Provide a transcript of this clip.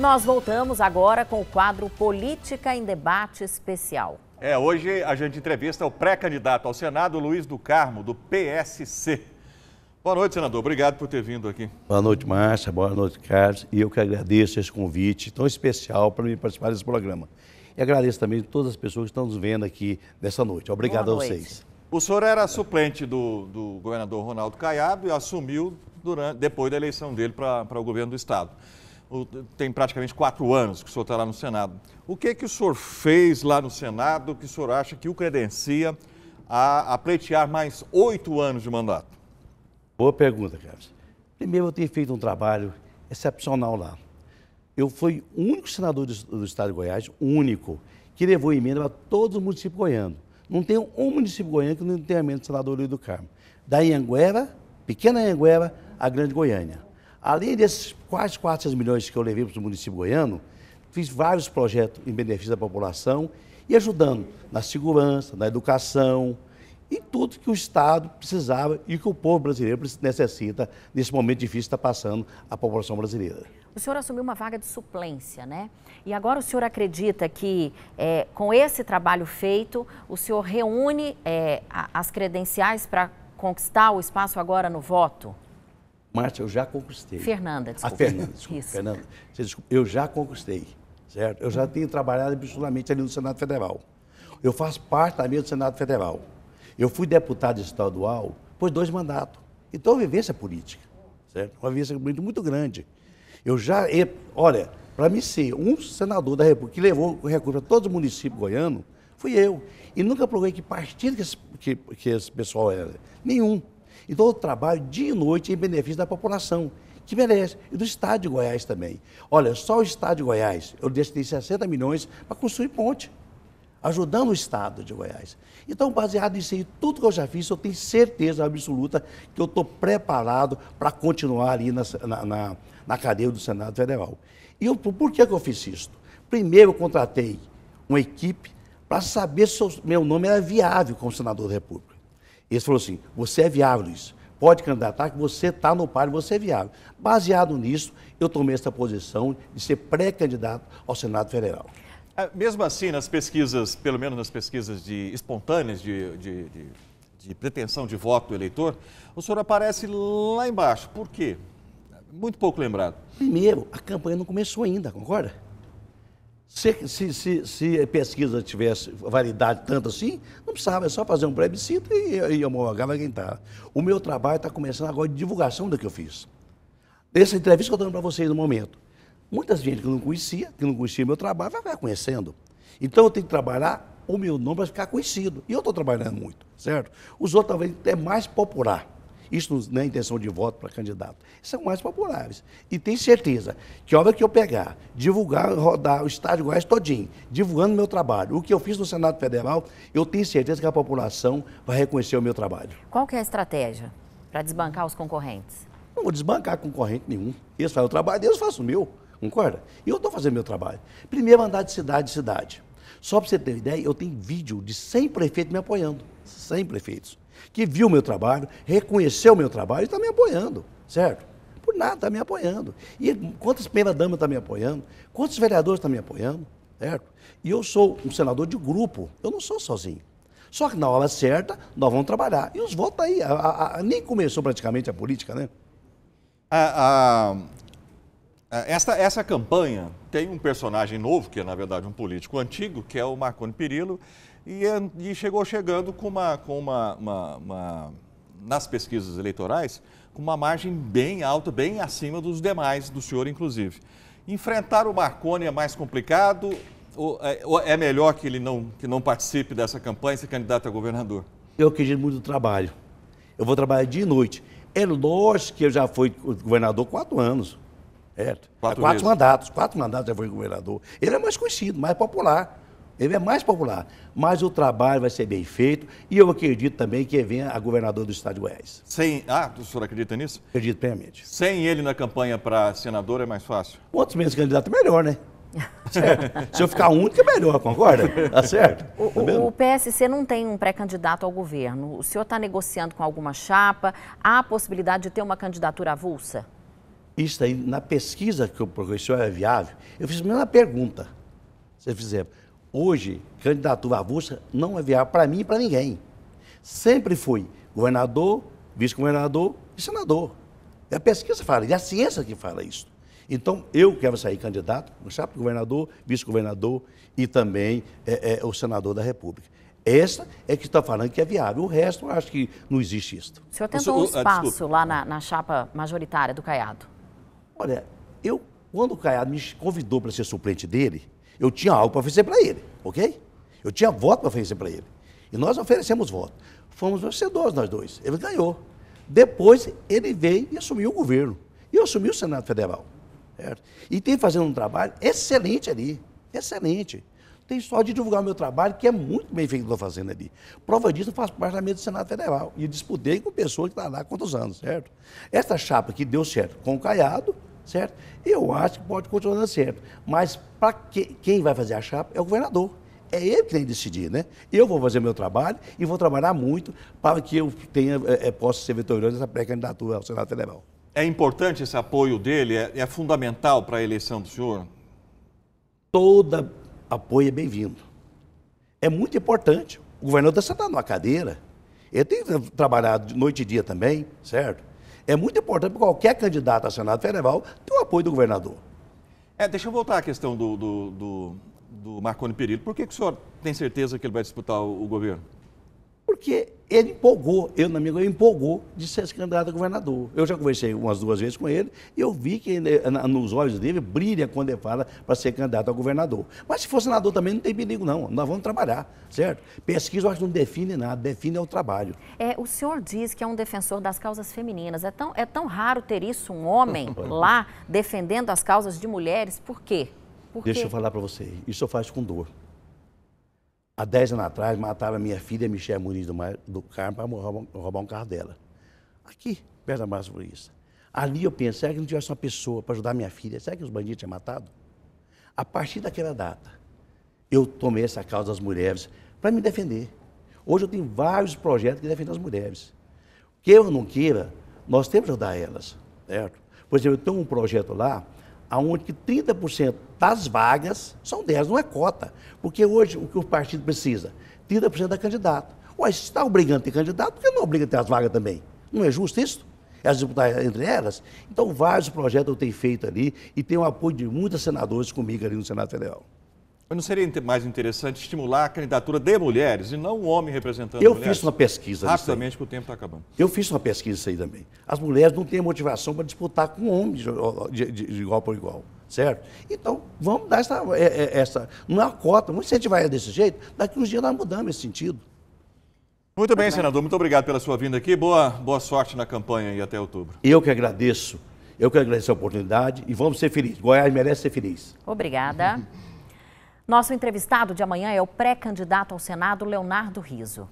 Nós voltamos agora com o quadro Política em Debate Especial. É, hoje a gente entrevista o pré-candidato ao Senado, Luiz do Carmo, do PSC. Boa noite, senador. Obrigado por ter vindo aqui. Boa noite, Márcia. Boa noite, Carlos. E eu que agradeço esse convite tão especial para mim participar desse programa. E agradeço também todas as pessoas que estão nos vendo aqui nessa noite. Obrigado a vocês. O senhor era suplente do, do governador Ronaldo Caiado e assumiu durante, depois da eleição dele para o governo do Estado tem praticamente quatro anos que o senhor está lá no Senado. O que, que o senhor fez lá no Senado que o senhor acha que o credencia a, a pleitear mais oito anos de mandato? Boa pergunta, Carlos. Primeiro, eu tenho feito um trabalho excepcional lá. Eu fui o único senador do, do Estado de Goiás, único, que levou emenda para todos os municípios goianos. Não tem um município goiano que não tenha emenda do senador Luiz do Carmo. Da Anhanguera, pequena Anhanguera, à grande Goiânia. Além desses quase 400 milhões que eu levei para o município goiano, fiz vários projetos em benefício da população e ajudando na segurança, na educação, e tudo que o Estado precisava e que o povo brasileiro necessita nesse momento difícil que está passando a população brasileira. O senhor assumiu uma vaga de suplência, né? E agora o senhor acredita que é, com esse trabalho feito, o senhor reúne é, as credenciais para conquistar o espaço agora no voto? Márcia, eu já conquistei. Fernanda, desculpa. A Fernanda, desculpa. Isso. Fernanda, desculpa, eu já conquistei, certo? Eu já tenho trabalhado absolutamente ali no Senado Federal. Eu faço parte também do Senado Federal. Eu fui deputado estadual por dois mandatos. Então, vivência política, certo? Uma vivência política muito grande. Eu já, olha, para mim ser um senador da República que levou o recurso para todos os municípios goianos, fui eu. E nunca provei que partido que esse, que, que esse pessoal era. Nenhum. E todo o trabalho, dia e noite, em benefício da população, que merece, e do Estado de Goiás também. Olha, só o Estado de Goiás, eu destinei 60 milhões para construir ponte, ajudando o Estado de Goiás. Então, baseado nisso aí, tudo que eu já fiz, eu tenho certeza absoluta que eu estou preparado para continuar ali na, na, na, na, cadeia do Senado Federal. E eu, por que, que eu fiz isso? Primeiro, eu contratei uma equipe para saber se o meu nome era viável como senador da República. Eles falaram assim: você é viável, Luiz. Pode candidatar que você está no par, você é viável. Baseado nisso, eu tomei essa posição de ser pré-candidato ao Senado Federal. É, mesmo assim, nas pesquisas, pelo menos nas pesquisas de, espontâneas de, de, de, de pretensão de voto do eleitor, o senhor aparece lá embaixo. Por quê? Muito pouco lembrado. Primeiro, a campanha não começou ainda, concorda? Se, se, se, se, a pesquisa tivesse validade tanto assim, não precisava, é só fazer um plebiscito e, e homologava quem está. O meu trabalho está começando agora de divulgação do que eu fiz. Essa entrevista que eu estou dando para vocês no momento. Muita gente que não conhecia, que não conhecia meu trabalho, vai ficar conhecendo. Então eu tenho que trabalhar o meu nome para ficar conhecido. E eu estou trabalhando muito, certo? Os outros talvez até mais popular. Isso não é intenção de voto para candidato. São mais populares. E tenho certeza que a hora que eu pegar, divulgar, rodar o Estado de Goiás todinho, divulgando meu trabalho, o que eu fiz no Senado Federal, eu tenho certeza que a população vai reconhecer o meu trabalho. Qual que é a estratégia para desbancar os concorrentes? Não vou desbancar concorrente nenhum. Eles fazem o trabalho deles, eu faço o meu. Concorda? E eu estou fazendo meu trabalho. Primeiro, andar de cidade em cidade. Só para você ter uma ideia, eu tenho vídeo de 100 prefeitos me apoiando. 100 prefeitos que viu o meu trabalho, reconheceu o meu trabalho e está me apoiando, certo? Por nada, está me apoiando. E quantas primeiras-damas estão tá me apoiando? Quantos vereadores estão tá me apoiando? Certo? E eu sou um senador de grupo, eu não sou sozinho. Só que na hora certa, nós vamos trabalhar. E os votos tá aí, a, a, a, nem começou praticamente a política, né? A, essa campanha tem um personagem novo, que é, na verdade, um político antigo, que é o Marconi Perillo, e, é, e chegou chegando com uma, com uma, uma, uma nas pesquisas eleitorais, com uma margem bem alta, bem acima dos demais, do senhor inclusive. Enfrentar o Marconi é mais complicado ou é, ou é melhor que ele não, que não participe dessa campanha e se candidato a governador? Eu acredito muito no trabalho. Eu vou trabalhar dia e noite. É lógico que eu já fui governador quatro anos. Certo? Quatro, é, quatro mandatos. Quatro mandatos já fui governador. Ele é mais conhecido, mais popular. Ele é mais popular, mas o trabalho vai ser bem feito e eu acredito também que venha a governador do estado de Goiás. Sem, ah, o senhor acredita nisso? Acredito plenamente. Sem ele na campanha para senador é mais fácil? Quantos menos candidato, melhor, né? Se eu ficar único, é melhor, concorda? Tá certo? O, tá o PSC não tem um pré-candidato ao governo. O senhor está negociando com alguma chapa? Há a possibilidade de ter uma candidatura avulsa? Isso aí, na pesquisa que eu procurei, é viável, eu fiz a mesma pergunta. Você fizer, Hoje, candidatura avulsa não é viável para mim e para ninguém. Sempre fui governador, vice-governador e senador. É a pesquisa que fala, é a ciência que fala isso. Então, eu quero sair candidato, de governador, vice-governador e também é, é, o senador da República. Essa é que está falando que é viável. O resto, eu acho que não existe isso. O senhor tentou o senhor, um ah, espaço ah, lá na, na, chapa majoritária do Caiado? Olha, eu quando o Caiado me convidou para ser suplente dele, eu tinha algo para oferecer para ele, ok? Eu tinha voto para oferecer para ele. E nós oferecemos voto. Fomos vencedores nós dois. Ele ganhou. Depois ele veio e assumiu o governo. E eu assumi o Senado Federal. Certo? E tem fazendo um trabalho excelente ali. Excelente. Tem só de divulgar o meu trabalho, que é muito bem feito que estou fazendo ali. Prova disso, eu faço parte da mesa do Senado Federal. E disputei com pessoas que estão tá lá há quantos anos, certo? Esta chapa que deu certo com o Caiado, certo? Eu acho que pode continuar dando certo. Mas para que, quem vai fazer a chapa é o governador. É ele que tem que decidir, né? Eu vou fazer meu trabalho e vou trabalhar muito para que eu tenha, é, é possa ser vitorioso nessa pré-candidatura ao Senado Federal. É importante esse apoio dele? É, é fundamental para a eleição do senhor? Todo apoio é bem-vindo. É muito importante. O governador está sentado numa cadeira. Ele tem trabalhado noite e dia também, certo? É muito importante para qualquer candidato a Senado Federal ter o apoio do governador. É, deixa eu voltar à questão do, do, do, do Marconi Perillo. Por que, que o senhor tem certeza que ele vai disputar o, o governo? porque ele empolgou, eu, meu amigo, ele empolgou de ser candidato a governador. Eu já conversei umas duas vezes com ele e eu vi que ele, nos olhos dele brilha quando ele fala para ser candidato a governador. Mas se for senador também não tem perigo, não. Nós vamos trabalhar, certo? Pesquisa, eu acho que não define nada, define é o trabalho. É, o senhor diz que é um defensor das causas femininas. É tão, é tão raro ter isso, um homem lá defendendo as causas de mulheres. Por quê? Por Deixa quê? eu falar para você, isso eu faço com dor. Há 10 anos atrás, mataram a minha filha, Michelle Muniz do, do Carmo, para roubar, roubar, um carro dela. Aqui, perto da Massa Florista. Ali eu pensei, será que não tivesse uma pessoa para ajudar minha filha? Será que os bandidos tinham matado? A partir daquela data, eu tomei essa causa das mulheres para me defender. Hoje eu tenho vários projetos que defendem as mulheres. Queira ou não queira, nós temos que ajudar elas, certo? Por exemplo, eu tenho um projeto lá aonde que 30% das vagas são 10, não é cota. Porque hoje o que o partido precisa? 30% é candidato. Mas se está obrigando a ter candidato, por que não obriga a ter as vagas também? Não é justo isso? As deputadas entre elas? Então, vários projetos eu tenho feito ali e tenho o apoio de muitos senadores comigo ali no Senado Federal. Mas não seria mais interessante estimular a candidatura de mulheres e não um homem representando Eu mulheres? fiz uma pesquisa. Rapidamente, que o tempo está acabando. Eu fiz uma pesquisa isso aí também. As mulheres não têm motivação para disputar com homens de, de, de igual para igual, certo? Então, vamos dar essa, é, é, essa. Não é uma cota, vamos incentivar desse jeito, daqui uns dias nós mudamos esse sentido. Muito bem, senador. Muito obrigado pela sua vinda aqui. Boa, boa sorte na campanha e até outubro. Eu que agradeço. Eu que agradeço a oportunidade e vamos ser felizes. Goiás merece ser feliz. Obrigada. Nosso entrevistado de amanhã é o pré-candidato ao Senado, Leonardo Riso.